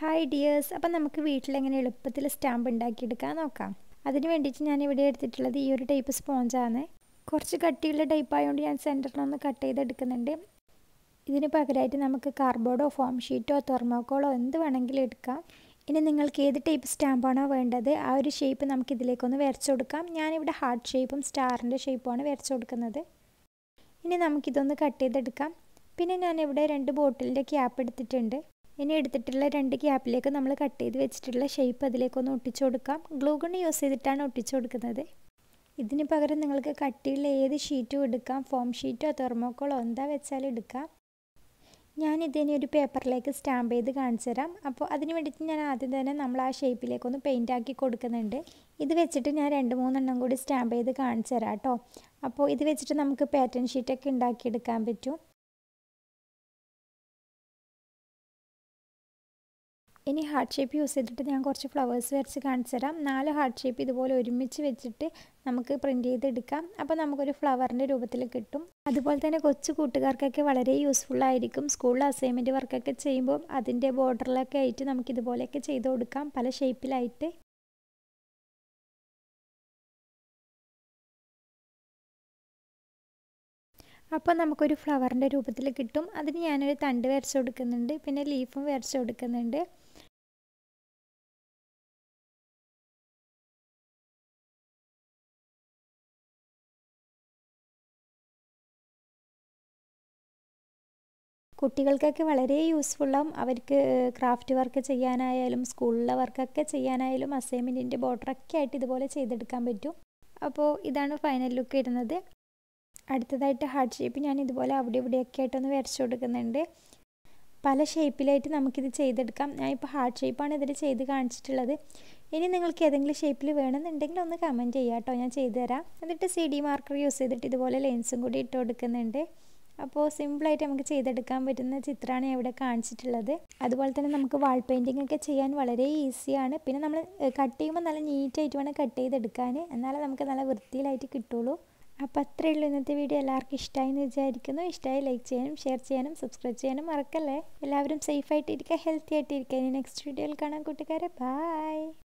hi dears അപ്പം നമുക്ക് വീട്ടിലെങ്ങനെ എളുപ്പത്തിൽ സ്റ്റാമ്പ് ഉണ്ടാക്കിയെടുക്കാൻ നോക്കാം അതിന് വേണ്ടിയിട്ട് ഞാൻ ഇവിടെ എടുത്തിട്ടുള്ളത് ഈ ഒരു ടൈപ്പ് സ്പോഞ്ചാണ് കുറച്ച് കട്ടിയുള്ള ടൈപ്പ് ആയതുകൊണ്ട് ഞാൻ ഒന്ന് കട്ട് ചെയ്തെടുക്കുന്നുണ്ട് ഇതിന് പകരമായിട്ട് നമുക്ക് കാർബോർഡോ ഫോം ഷീറ്റോ തെർമോക്കോളോ എന്ത് വേണമെങ്കിലും എടുക്കാം ഇനി നിങ്ങൾക്ക് ഏത് ടൈപ്പ് സ്റ്റാമ്പാണോ വേണ്ടത് ആ ഒരു ഷേപ്പ് നമുക്ക് ഇതിലേക്കൊന്ന് വരച്ചു കൊടുക്കാം ഞാനിവിടെ ഹാർട്ട് ഷേപ്പും സ്റ്റാറിൻ്റെ ഷേപ്പുമാണ് വരച്ചു കൊടുക്കുന്നത് ഇനി നമുക്കിതൊന്ന് കട്ട് ചെയ്തെടുക്കാം പിന്നെ ഞാൻ ഇവിടെ രണ്ട് ബോട്ടിലിൻ്റെ ക്യാപ്പ് എടുത്തിട്ടുണ്ട് ഇനി എടുത്തിട്ടുള്ള രണ്ട് ക്യാപ്പിലേക്ക് നമ്മൾ കട്ട് ചെയ്ത് വെച്ചിട്ടുള്ള ഷേപ്പ് അതിലേക്കൊന്ന് ഒട്ടിച്ചു കൊടുക്കാം ഗ്ലൂ യൂസ് ചെയ്തിട്ടാണ് ഒട്ടിച്ചു കൊടുക്കുന്നത് ഇതിന് പകരം നിങ്ങൾക്ക് കട്ടിയുള്ള ഏത് ഷീറ്റും എടുക്കാം ഫോം ഷീറ്റോ തെർമോക്കോളോ എന്താ വെച്ചാലും എടുക്കാം ഞാനിതിനെ ഒരു പേപ്പറിലേക്ക് സ്റ്റാമ്പ് ചെയ്ത് കാണിച്ചു തരാം അപ്പോൾ അതിന് വേണ്ടിയിട്ട് ഞാൻ ആദ്യം തന്നെ നമ്മൾ ആ ഷേപ്പിലേക്കൊന്ന് പെയിൻ്റ് ആക്കി കൊടുക്കുന്നുണ്ട് ഇത് വെച്ചിട്ട് ഞാൻ രണ്ട് മൂന്നെണ്ണം കൂടി സ്റ്റാമ്പ് ചെയ്ത് കാണിച്ചു തരാം കേട്ടോ അപ്പോൾ ഇത് വെച്ചിട്ട് നമുക്ക് പാറ്റേൺ ഷീറ്റൊക്കെ ഉണ്ടാക്കിയെടുക്കാൻ പറ്റും ഇനി ഹാർട്ട് ഷേപ്പ് യൂസ് ചെയ്തിട്ട് ഞാൻ കുറച്ച് ഫ്ലവേഴ്സ് വരച്ച് കാണിച്ചു തരാം നാല് ഹാർട്ട് ഷേപ്പ് ഇതുപോലെ ഒരുമിച്ച് വെച്ചിട്ട് നമുക്ക് പ്രിൻറ്റ് ചെയ്തെടുക്കാം അപ്പോൾ നമുക്കൊരു ഫ്ലവറിൻ്റെ രൂപത്തിൽ കിട്ടും അതുപോലെ തന്നെ കൊച്ചു കൂട്ടുകാർക്കൊക്കെ വളരെ യൂസ്ഫുൾ ആയിരിക്കും സ്കൂളിൽ അസൈൻമെൻറ്റ് വർക്കൊക്കെ ചെയ്യുമ്പോൾ അതിൻ്റെ ബോർഡറിലൊക്കെ ആയിട്ട് നമുക്ക് ഇതുപോലെയൊക്കെ ചെയ്ത് കൊടുക്കാം പല ഷേപ്പിലായിട്ട് അപ്പോൾ നമുക്കൊരു ഫ്ലവറിൻ്റെ രൂപത്തിൽ കിട്ടും അതിന് ഞാനൊരു തണ്ട് വരച്ച് കൊടുക്കുന്നുണ്ട് പിന്നെ ലീഫും വരച്ച് കൊടുക്കുന്നുണ്ട് കുട്ടികൾക്കൊക്കെ വളരെ യൂസ്ഫുള്ളാവും അവർക്ക് ക്രാഫ്റ്റ് വർക്ക് ചെയ്യാനായാലും സ്കൂളിലെ വർക്കൊക്കെ ചെയ്യാനായാലും അസൈൻമെൻറ്റിൻ്റെ ബോർഡറൊക്കെ ആയിട്ട് ഇതുപോലെ ചെയ്തെടുക്കാൻ പറ്റും അപ്പോൾ ഇതാണ് ഫൈനൽ ലുക്ക് ഇരുന്നത് അടുത്തതായിട്ട് ഹാർട്ട് ഷേപ്പ് ഞാൻ ഇതുപോലെ അവിടെ ഇവിടെയൊക്കെ ആയിട്ടൊന്ന് വരച്ചു കൊടുക്കുന്നുണ്ട് പല ഷേപ്പിലായിട്ട് നമുക്കിത് ചെയ്തെടുക്കാം ഞാൻ ഇപ്പോൾ ഹാർട്ട് ഷേപ്പാണ് ഇതിൽ ചെയ്ത് കാണിച്ചിട്ടുള്ളത് ഇനി നിങ്ങൾക്ക് ഏതെങ്കിലും ഷേപ്പിൽ വേണമെന്നുണ്ടെങ്കിൽ ഒന്ന് കമൻറ്റ് ചെയ്യാം കേട്ടോ ഞാൻ ചെയ്തു തരാം എന്നിട്ട് സി ഡി മാർക്കർ യൂസ് ചെയ്തിട്ട് ഇതുപോലെ ലെൻസും കൂടി ഇട്ട് കൊടുക്കുന്നുണ്ട് അപ്പോൾ സിമ്പിളായിട്ട് നമുക്ക് ചെയ്തെടുക്കാൻ പറ്റുന്ന ചിത്രമാണ് ഞാൻ ഇവിടെ കാണിച്ചിട്ടുള്ളത് അതുപോലെ തന്നെ നമുക്ക് വാൾ പെയിൻറ്റിംഗ് ഒക്കെ ചെയ്യാൻ വളരെ ഈസിയാണ് പിന്നെ നമ്മൾ കട്ട് ചെയ്യുമ്പോൾ നല്ല നീറ്റായിട്ട് വേണം കട്ട് ചെയ്തെടുക്കാൻ എന്നാലേ നമുക്ക് നല്ല വൃത്തിയിലായിട്ട് കിട്ടുള്ളൂ അപ്പോൾ അത്രയേ ഉള്ളൂ ഇന്നത്തെ വീഡിയോ എല്ലാവർക്കും ഇഷ്ടമായെന്ന് വിചാരിക്കുന്നു ഇഷ്ടമായി ലൈക്ക് ചെയ്യാനും ഷെയർ ചെയ്യാനും സബ്സ്ക്രൈബ് ചെയ്യാനും മറക്കല്ലേ എല്ലാവരും സേഫായിട്ടിരിക്കുക ഹെൽത്തി ആയിട്ടിരിക്കുക ഇനി നെക്സ്റ്റ് വീഡിയോയിൽ കാണാൻ കൂട്ടുകാരെ ബായ്